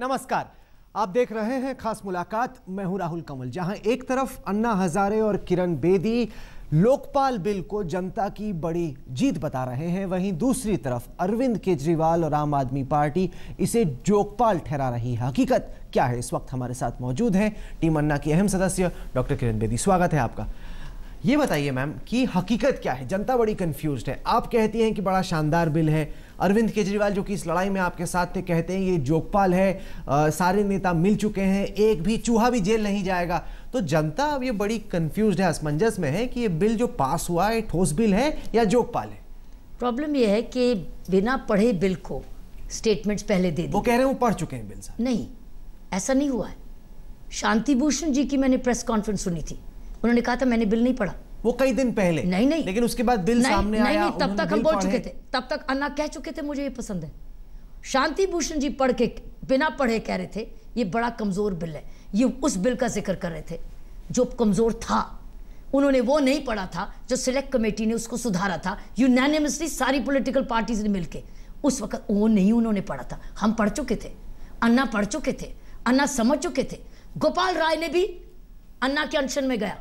नमस्कार आप देख रहे हैं खास मुलाकात मैं हूं राहुल कंवल जहां एक तरफ अन्ना हजारे और किरण बेदी लोकपाल बिल को जनता की बड़ी जीत बता रहे हैं वहीं दूसरी तरफ अरविंद केजरीवाल और आम आदमी पार्टी इसे जोकपाल ठहरा रही है हकीकत क्या है इस वक्त हमारे साथ मौजूद हैं टीम अन्ना की अहम सदस्य डॉक्टर किरण बेदी स्वागत है आपका ये बताइए मैम कि हकीकत क्या है जनता बड़ी कंफ्यूज है आप कहती हैं कि बड़ा शानदार बिल है अरविंद केजरीवाल जो कि इस लड़ाई में आपके साथ थे कहते हैं ये जोगपाल है आ, सारे नेता मिल चुके हैं एक भी चूहा भी जेल नहीं जाएगा तो जनता अब ये बड़ी कंफ्यूज है असमंजस में है कि ये बिल जो पास हुआ है ठोस बिल है या जोगपाल है प्रॉब्लम यह है कि बिना पढ़े बिल को स्टेटमेंट्स पहले दे वो कह रहे हैं वो पढ़ चुके हैं बिल साहब नहीं ऐसा नहीं हुआ है शांति भूषण जी की मैंने प्रेस कॉन्फ्रेंस सुनी थी उन्होंने कहा था मैंने बिल नहीं पढ़ा वो कई दिन पहले नहीं नहीं लेकिन उसके बाद बिल नहीं, सामने नहीं, आया नहीं तब तक हम बोल चुके थे तब तक अन्ना कह चुके थे मुझे ये पसंद है शांति भूषण जी पढ़ के बिना पढ़े कह रहे थे ये बड़ा कमज़ोर बिल है ये उस बिल का जिक्र कर रहे थे जो कमज़ोर था उन्होंने वो नहीं पढ़ा था जो सिलेक्ट कमेटी ने उसको सुधारा था यूनानिमसली सारी पोलिटिकल पार्टीज ने मिलकर उस वक्त वो नहीं उन्होंने पढ़ा था हम पढ़ चुके थे अन्ना पढ़ चुके थे अन्ना समझ चुके थे गोपाल राय ने भी अन्ना के अनशन में गया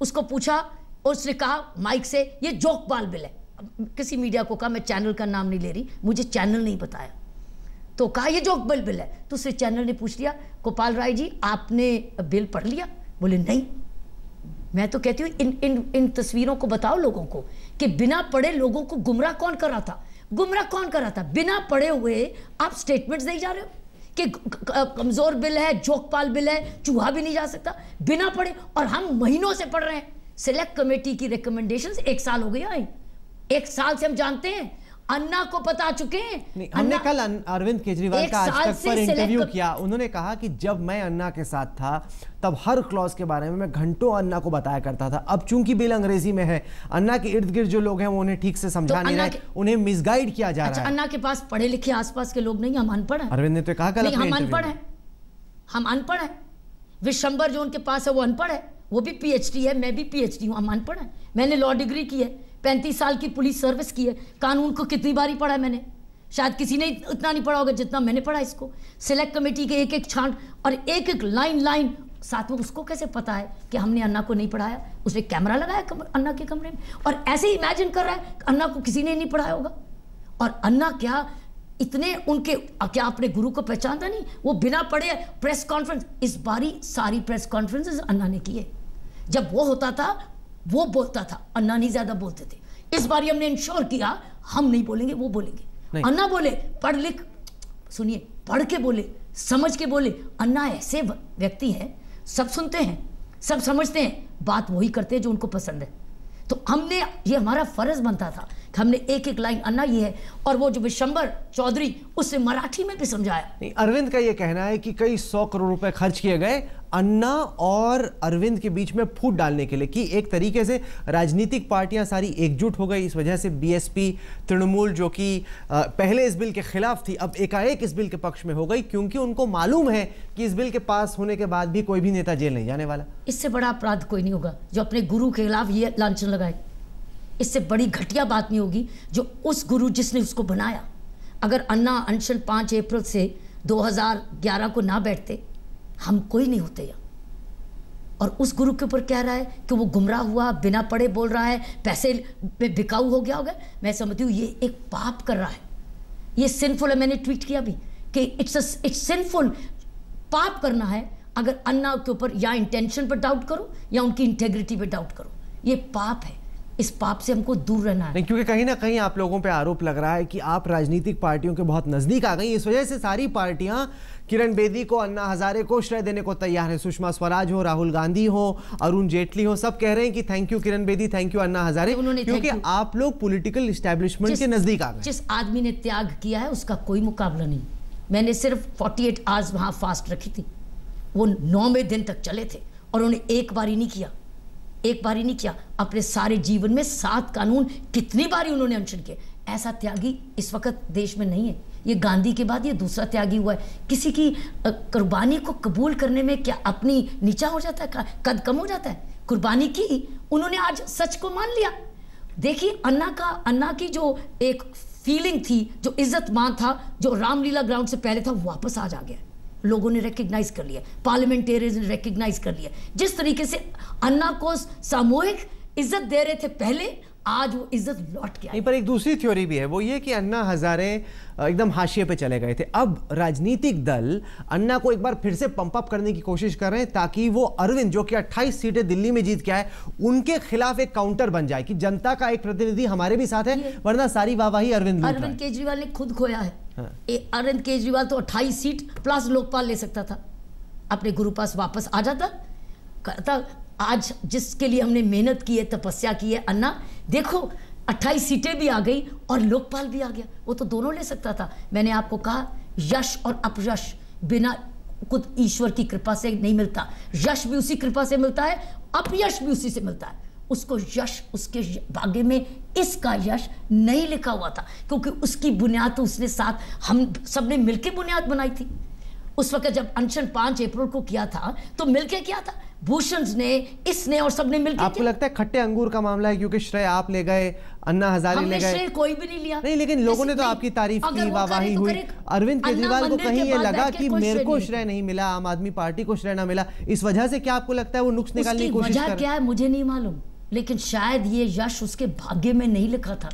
उसको पूछा और उसने कहा माइक से ये जोक बाल बिल है किसी मीडिया को कहा मैं चैनल का नाम नहीं ले रही मुझे चैनल नहीं बताया तो कहा ये जोक बिल बिल है तो उसने चैनल ने पूछ लिया गोपाल राय जी आपने बिल पढ़ लिया बोले नहीं मैं तो कहती हूँ इन इन इन तस्वीरों को बताओ लोगों को कि बिना पढ़े लोगों को गुमराह कौन कर रहा था गुमराह कौन कर रहा था बिना पढ़े हुए आप स्टेटमेंट्स नहीं जा रहे हो कि कमज़ोर बिल है जोकपाल बिल है चूहा भी नहीं जा सकता बिना पढ़े और हम महीनों से पढ़ रहे हैं सिलेक्ट कमेटी की रिकमेंडेशन एक साल हो गया है एक साल से हम जानते हैं अन्ना को बता चुके हैं हमने कल अरविंद केजरीवाल का आज तक पर इंटरव्यू किया उन्होंने कहा कि जब मैं अन्ना के साथ था तब हर क्लॉज के बारे में मैं घंटों अन्ना को बताया करता था अब चूंकि बिल अंग्रेजी में है अन्ना के इर्द गिर्द जो लोग हैं वो उन्हें ठीक से समझा तो नहीं रहे उन्हें मिसगाइड किया जा अच्छा, रहा है अन्ना के पास पढ़े लिखे आस के लोग नहीं हम अनपढ़ अरविंद ने तो कहा कल हम अनपढ़ है हम अनपढ़ है विशंबर जो उनके पास है वो अनपढ़ है वो भी पीएचडी है मैं भी पीएचडी हूं हम अनपढ़ है मैंने लॉ डिग्री की है पैंतीस साल की पुलिस सर्विस की है कानून को कितनी बारी पढ़ा है मैंने शायद किसी ने उतना नहीं पढ़ा होगा जितना मैंने पढ़ा इसको सिलेक्ट कमेटी के एक एक छांट और एक एक लाइन लाइन साथ में उसको कैसे पता है कि हमने अन्ना को नहीं पढ़ाया उसने कैमरा लगाया कम, अन्ना के कमरे में और ऐसे ही इमेजिन कर रहा है अन्ना को किसी ने नहीं पढ़ाया होगा और अन्ना क्या इतने उनके क्या अपने गुरु को पहचानता नहीं वो बिना पढ़े प्रेस कॉन्फ्रेंस इस बारी सारी प्रेस कॉन्फ्रेंसेस अन्ना ने किए जब वो होता था वो बोलता था अन्ना नहीं ज्यादा बोलते थे इस बार हमने इंश्योर किया हम नहीं बोलेंगे वो बोलेंगे अन्ना बोले पढ़ लिख सुनिए पढ़ के बोले समझ के बोले अन्ना ऐसे व्यक्ति हैं सब सुनते हैं सब समझते हैं बात वही करते हैं जो उनको पसंद है तो हमने ये हमारा फर्ज बनता था हमने एक एक लाइन अन्ना ये है और वो जो विशंबर चौधरी उसने मराठी में भी समझाया नहीं अरविंद का ये कहना है कि कई सौ करोड़ रुपए खर्च किए गए अन्ना और अरविंद के बीच में फूट डालने के लिए कि एक तरीके से राजनीतिक पार्टियां सारी एकजुट हो गई इस वजह से बीएसपी तृणमूल जो कि पहले इस बिल के खिलाफ थी अब एकाएक इस बिल के पक्ष में हो गई क्योंकि उनको मालूम है कि इस बिल के पास होने के बाद भी कोई भी नेता जेल नहीं जाने वाला इससे बड़ा अपराध कोई नहीं होगा जो अपने गुरु के खिलाफ ये लांछन लगाए इससे बड़ी घटिया बात नहीं होगी जो उस गुरु जिसने उसको बनाया अगर अन्ना अनशन पाँच अप्रैल से 2011 को ना बैठते हम कोई नहीं होते यहाँ और उस गुरु के ऊपर कह रहा है कि वो गुमराह हुआ बिना पढ़े बोल रहा है पैसे पे बिकाऊ हो गया होगा मैं समझती हूँ ये एक पाप कर रहा है ये सिंफुल है मैंने ट्वीट किया भी कि इट्स इट्स सिंफुल पाप करना है अगर अन्ना के ऊपर या इंटेंशन पर डाउट करो या उनकी इंटेग्रिटी पर डाउट करो ये पाप है इस पाप से हमको दूर रहना है नहीं क्योंकि कहीं ना कहीं आप लोगों पे आरोप लग रहा है कि आप राजनीतिक पार्टियों के बहुत नजदीक आ गई इस वजह से सारी पार्टियां किरण बेदी को अन्ना हजारे को श्रेय देने को तैयार है सुषमा स्वराज हो राहुल गांधी हो अरुण जेटली हो सब कह रहे हैं कि thank you Kiran Bedi thank you Anna Hazare उन्होंने क्योंकि आप लोग पोलिटिकल स्टैब्लिशमेंट के नजदीक आ गए जिस आदमी ने त्याग किया है उसका कोई मुकाबला नहीं मैंने सिर्फ फोर्टी एट आवर्स वहां फास्ट रखी थी वो नौवे दिन तक चले थे और उन्होंने एक बार ही नहीं किया एक बार ही नहीं किया अपने सारे जीवन में सात कानून कितनी बार उन्होंने अनशन किए ऐसा त्यागी इस वक्त देश में नहीं है ये गांधी के बाद ये दूसरा त्यागी हुआ है किसी की कुर्बानी को कबूल करने में क्या अपनी नीचा हो जाता है कद कम हो जाता है कुर्बानी की उन्होंने आज सच को मान लिया देखिए अन्ना का अन्ना की जो एक फीलिंग थी जो इज्जत मान था जो रामलीला ग्राउंड से पहले था वापस आज आ गया लोगों ने रिकग्नाइज कर लिया पार्लियामेंटेरियंस ने रिकग्नाइज कर लिया जिस तरीके से अन्ना को सामूहिक इज्जत दे रहे थे पहले आज वो इज्जत लौट गया पर एक दूसरी थ्योरी भी है वो ये कि अन्ना हजारे एकदम हाशिए पे चले गए थे अब राजनीतिक दल अन्ना को एक बार फिर से पंप अप करने की कोशिश कर रहे हैं ताकि वो अरविंद जो कि 28 सीटें दिल्ली में जीत के आए उनके खिलाफ एक काउंटर बन जाए कि जनता का एक प्रतिनिधि हमारे भी साथ है वरना सारी वाहवाही अरविंद अरविंद केजरीवाल ने खुद खोया है अरविंद केजरीवाल तो 28 सीट प्लस लोकपाल ले सकता था अपने गुरु पास वापस आ जाता कहता आज जिसके लिए हमने मेहनत की है तपस्या की है अन्ना देखो 28 सीटें भी आ गई और लोकपाल भी आ गया वो तो दोनों ले सकता था मैंने आपको कहा यश और अपयश बिना खुद ईश्वर की कृपा से नहीं मिलता यश भी उसी कृपा से मिलता है अपयश भी उसी से मिलता है उसको यश उसके भाग्य में इसका यश नहीं लिखा हुआ था क्योंकि उसकी बुनियाद तो उसने साथ हम सबने मिलकर बुनियाद बनाई थी उस वक्त जब अनशन पांच अप्रैल को किया था तो मिलकर किया था भूषण ने इसने और सबने मिलकर आपको किया? लगता है खट्टे अंगूर का मामला है क्योंकि श्रेय आप ले गए अन्ना हजारी ले गए कोई भी नहीं लिया नहीं लेकिन लोगों ने तो आपकी तारीफ की वाहवाही तो हुई अरविंद केजरीवाल को कहीं ये लगा कि मेरे को श्रेय नहीं मिला आम आदमी पार्टी को श्रेय ना मिला इस वजह से क्या आपको लगता है वो नुक्स निकालने की कोशिश क्या है मुझे नहीं मालूम लेकिन शायद ये यश उसके भाग्य में नहीं लिखा था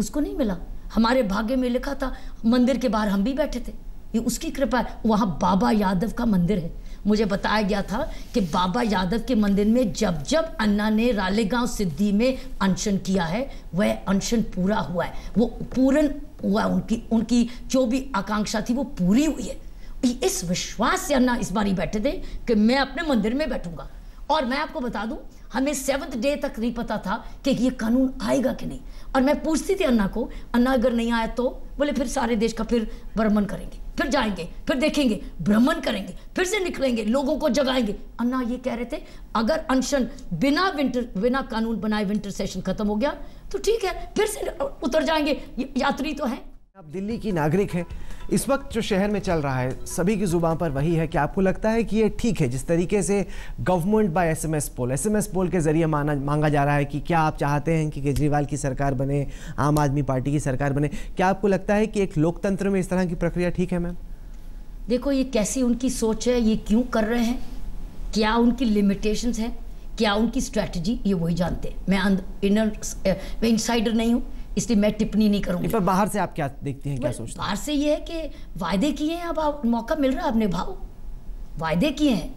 उसको नहीं मिला हमारे भाग्य में लिखा था मंदिर के बाहर हम भी बैठे थे ये उसकी कृपा है वहाँ बाबा यादव का मंदिर है मुझे बताया गया था कि बाबा यादव के मंदिर में जब जब अन्ना ने रालेगांव सिद्धि में अनशन किया है वह अनशन पूरा हुआ है वो पूर्ण हुआ उनकी उनकी जो भी आकांक्षा थी वो पूरी हुई है इस विश्वास से अन्ना इस बार ही बैठे थे कि मैं अपने मंदिर में बैठूंगा और मैं आपको बता दूं हमें सेवन्थ डे तक नहीं पता था कि ये कानून आएगा कि नहीं और मैं पूछती थी अन्ना को अन्ना अगर नहीं आया तो बोले फिर सारे देश का फिर भ्रमण करेंगे फिर जाएंगे फिर देखेंगे भ्रमण करेंगे फिर से निकलेंगे लोगों को जगाएंगे अन्ना ये कह रहे थे अगर अनशन बिना विंटर बिना कानून बनाए विंटर सेशन खत्म हो गया तो ठीक है फिर से उतर जाएंगे यात्री तो हैं आप दिल्ली की नागरिक हैं इस वक्त जो शहर में चल रहा है सभी की ज़ुबान पर वही है कि आपको लगता है कि ये ठीक है जिस तरीके से government by SMS poll SMS poll के ज़रिए माना मांगा जा रहा है कि क्या आप चाहते हैं कि केजरीवाल की सरकार बने आम आदमी पार्टी की सरकार बने क्या आपको लगता है कि एक लोकतंत्र में इस तरह की प्रक्रिया ठीक है मैम देखो ये कैसी उनकी सोच है ये क्यों कर रहे हैं क्या उनकी लिमिटेशंस हैं क्या उनकी स्ट्रैटेजी ये वही जानते हैं मैं इनर मैं नहीं हूँ इसलिए मैं टिप्पणी नहीं करूंगी पर बाहर से आप क्या देखते हैं क्या सोचते हैं बाहर से ये है कि वायदे किए हैं अब आप मौका मिल रहा है आप निभाओ वायदे किए हैं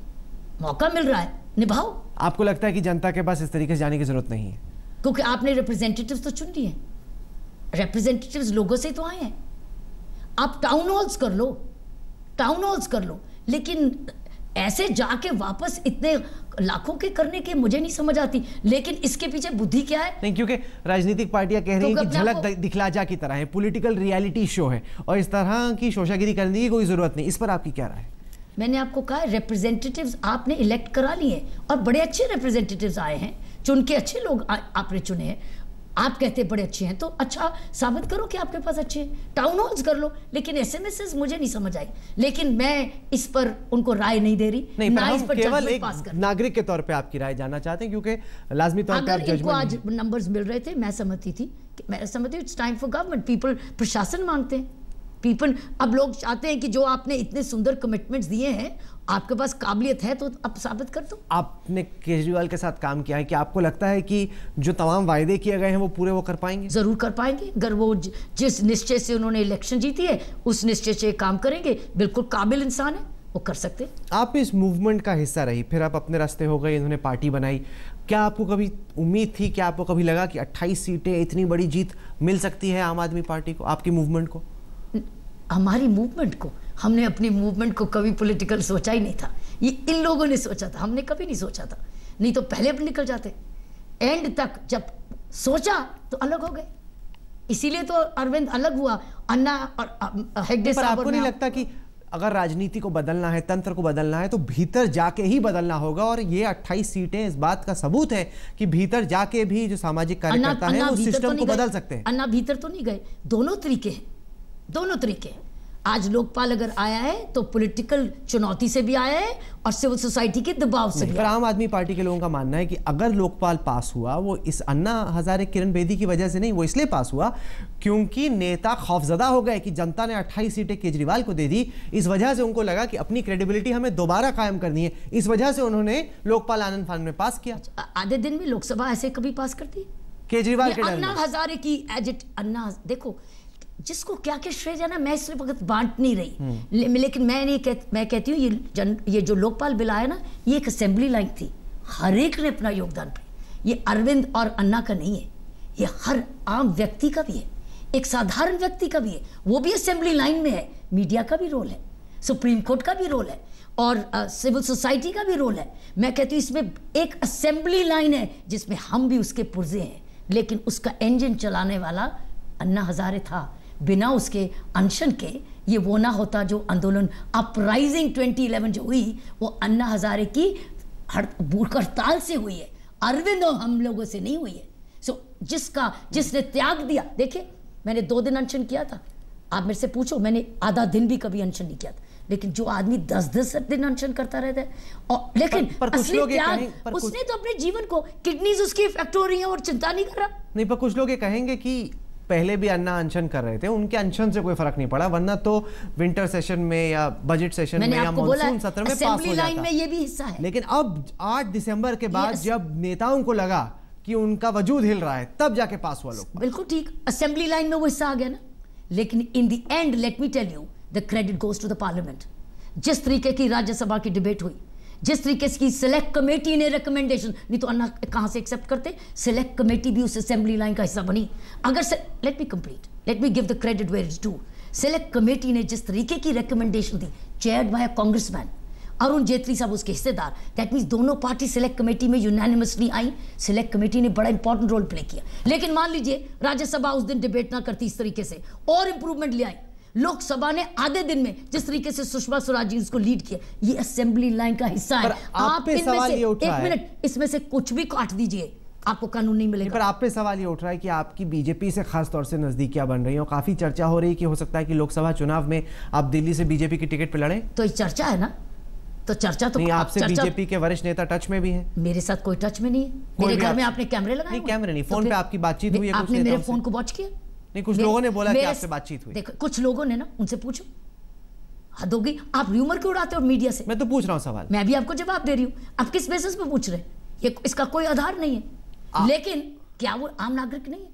मौका मिल रहा है निभाओ आपको लगता है कि जनता के पास इस तरीके से जाने की जरूरत नहीं है क्योंकि आपने रिप्रेजेंटेटिव तो चुन लिए रिप्रेजेंटेटिव लोगों से तो आए हैं आप टाउन हॉल्स कर लो टाउन हॉल्स कर लो लेकिन ऐसे जाके वापस इतने लाखों के करने के मुझे नहीं समझ आती लेकिन इसके पीछे बुद्धि क्या है नहीं क्योंकि राजनीतिक पार्टियां कह रही हैं तो कि झलक दिखलाजा की तरह है पॉलिटिकल रियलिटी शो है और इस तरह की शोशागिरी करने की कोई ज़रूरत नहीं इस पर आपकी क्या राय है मैंने आपको कहा रिप्रेजेंटेटिव आपने इलेक्ट करा लिए और बड़े अच्छे रिप्रेजेंटेटिव आए हैं चुन के अच्छे लोग आपने चुने हैं आप कहते बड़े अच्छे हैं तो अच्छा साबित करो कि आपके पास अच्छे हैं टाउन हॉल्स कर लो लेकिन एस एम एस मुझे नहीं समझ आई लेकिन मैं इस पर उनको राय नहीं दे रही नहीं, ना इस पर केवल एक पास कर नागरिक के तौर पे आपकी राय जानना चाहते हैं क्योंकि लाजमी तौर पर इनको आज नंबर्स मिल रहे थे मैं समझती थी मैं समझती हूँ it's time for government people प्रशासन मांगते हैं पीपल अब लोग चाहते हैं कि जो आपने इतने सुंदर कमिटमेंट्स दिए हैं आपके पास काबिलियत है तो आप साबित कर दो आपने केजरीवाल के साथ काम किया है कि आपको लगता है कि जो तमाम वायदे किए गए हैं वो पूरे वो कर पाएंगे ज़रूर कर पाएंगे अगर वो जिस निश्चय से उन्होंने इलेक्शन जीती है उस निश्चय से काम करेंगे बिल्कुल काबिल इंसान है वो कर सकते आप इस मूवमेंट का हिस्सा रही फिर आप अपने रास्ते हो गए इन्होंने पार्टी बनाई क्या आपको कभी उम्मीद थी क्या आपको कभी लगा कि 28 सीटें इतनी बड़ी जीत मिल सकती है आम आदमी पार्टी को आपकी मूवमेंट को हमारी मूवमेंट को हमने अपनी मूवमेंट को कभी पॉलिटिकल सोचा ही नहीं था ये इन लोगों ने सोचा था हमने कभी नहीं सोचा था नहीं तो पहले भी निकल जाते एंड तक जब सोचा तो अलग हो गए इसीलिए तो अरविंद अलग हुआ अन्ना और हेगड़े साहब आपको नहीं लगता कि अगर राजनीति को बदलना है तंत्र को बदलना है तो भीतर जाके ही बदलना होगा और ये 28 सीटें इस बात का सबूत है कि भीतर जाके भी जो सामाजिक कार्यकर्ता है वो सिस्टम तो को बदल सकते हैं अन्ना भीतर तो नहीं गए दोनों तरीके हैं दोनों तरीके आज लोकपाल अगर आया है तो पॉलिटिकल चुनौती से भी आया है और सिविल सोसाइटी के दबाव से भी आम आदमी पार्टी के लोगों का मानना है कि अगर लोकपाल पास हुआ वो इस अन्ना हजारे किरण बेदी की वजह से नहीं वो इसलिए पास हुआ क्योंकि नेता खौफजदा हो गए कि जनता ने 28 सीटें केजरीवाल को दे दी इस वजह से उनको लगा कि अपनी क्रेडिबिलिटी हमें दोबारा कायम करनी है इस वजह से उन्होंने लोकपाल आनंद फान में पास किया अच्छा, आधे दिन में लोकसभा ऐसे कभी पास करती केजरीवाल अन्ना हजारे की एजिट अन्ना देखो जिसको क्या क्या श्रेय जाना मैं इस वक्त बांट नहीं रही ले, लेकिन मैं नहीं कह, मैं कहती हूँ ये जन ये जो लोकपाल बिल आया ना ये एक असेंबली लाइन थी हर एक ने अपना योगदान पाया ये अरविंद और अन्ना का नहीं है ये हर आम व्यक्ति का भी है एक साधारण व्यक्ति का भी है वो भी असेंबली लाइन में है मीडिया का भी रोल है सुप्रीम कोर्ट का भी रोल है और सिविल uh, सोसाइटी का भी रोल है मैं कहती हूँ इसमें एक असेंबली लाइन है जिसमें हम भी उसके पुर्जे हैं लेकिन उसका इंजन चलाने वाला अन्ना हजारे था बिना उसके अनशन के ये वो ना होता जो आंदोलन अपराइजिंग 2011 जो हुई वो अन्ना हजारे की हड़ताल से हुई है अरविंद और हम लोगों से नहीं हुई है सो so, जिसका जिसने त्याग दिया देखिए मैंने दो दिन अनशन किया था आप मेरे से पूछो मैंने आधा दिन भी कभी अनशन नहीं किया था लेकिन जो आदमी दस दस दिन अनशन करता रहता है और लेकिन पर, पर असली त्याग पर उसने तो अपने जीवन को किडनीज उसकी इफेक्ट हो रही है और चिंता नहीं कर रहा नहीं पर कुछ लोग ये कहेंगे कि पहले भी अन्ना अनशन कर रहे थे उनके अनशन से कोई फर्क नहीं पड़ा वरना तो विंटर सेशन में या बजट सेशन में या मानसून सत्र में पास हो जाता में ये भी हिस्सा है लेकिन अब 8 दिसंबर के बाद जब नेताओं को लगा कि उनका वजूद हिल रहा है तब जाके पास हुआ लोग बिल्कुल ठीक असेंबली लाइन में वो हिस्सा आ गया ना लेकिन in the end let me tell you the credit goes to the parliament जिस तरीके की राज्यसभा की डिबेट हुई जिस तरीके से सिलेक्ट कमेटी ने रिकमेंडेशन नहीं तो अन्ना कहाँ से एक्सेप्ट करते सिलेक्ट कमेटी भी उस असेंबली लाइन का हिस्सा बनी अगर let me complete let me give the credit where is due select committee ने जिस तरीके की रिकमेंडेशन दी chaired by congressman Arun Jaitley साहब उसके हिस्सेदार दैट मीन्स दोनों पार्टी सिलेक्ट कमेटी में यूनानिमसली आई सिलेक्ट कमेटी ने बड़ा इंपॉर्टेंट रोल प्ले किया लेकिन मान लीजिए राज्यसभा उस दिन डिबेट ना करती इस तरीके से और इंप्रूवमेंट ले आई लोकसभा ने आधे दिन में जिस तरीके से सुषमा स्वराज जी इसको लीड किया ये असेंबली लाइन का हिस्सा है आप इनमें से एक मिनट इसमें से कुछ भी काट दीजिए आपको कानून नहीं मिलेगा पर आप पे सवाल ये उठ रहा है कि आपकी बीजेपी से खास तौर से नजदीकियां बन रही हैं और काफी चर्चा हो रही कि हो सकता है कि लोकसभा चुनाव में आप दिल्ली से बीजेपी की टिकट पर लड़े तो ये चर्चा है ना तो चर्चा तो आपसे बीजेपी के वरिष्ठ नेता टच में भी हैं मेरे साथ कोई टच में नहीं है मेरे घर में आपने कैमरे लगाए कैमरे नहीं तो फोन पे आपकी बातचीत हुई है आपने मेरे फोन को वॉच किया नहीं कुछ लोगों ने बोला कि आपसे बातचीत हुई देखो कुछ लोगों ने ना उनसे पूछो हद हो गई आप र्यूमर क्यों उड़ाते हो मीडिया से मैं तो पूछ रहा हूँ सवाल मैं भी आपको जवाब दे रही हूँ आप किस बेसिस पे पूछ रहे हैं ये इसका कोई आधार नहीं है लेकिन क्या वो आम नागरिक नहीं है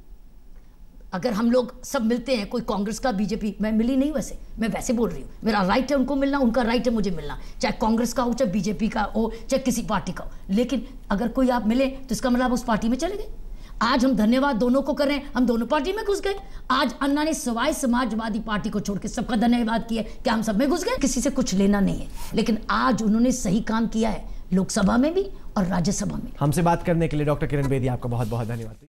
अगर हम लोग सब मिलते हैं कोई कांग्रेस का बीजेपी मैं मिली नहीं वैसे मैं वैसे बोल रही हूँ मेरा राइट है उनको मिलना उनका राइट है मुझे मिलना चाहे कांग्रेस का हो चाहे बीजेपी का हो चाहे किसी पार्टी का हो लेकिन अगर कोई आप मिले तो इसका मतलब उस पार्टी में चले गए आज हम धन्यवाद दोनों को कर रहे हैं हम दोनों पार्टी में घुस गए आज अन्ना ने सवाई समाजवादी पार्टी को छोड़कर सबका धन्यवाद किया क्या हम सब में घुस गए किसी से कुछ लेना नहीं है लेकिन आज उन्होंने सही काम किया है लोकसभा में भी और राज्यसभा में हमसे बात करने के लिए डॉक्टर किरण बेदी आपका बहुत बहुत धन्यवाद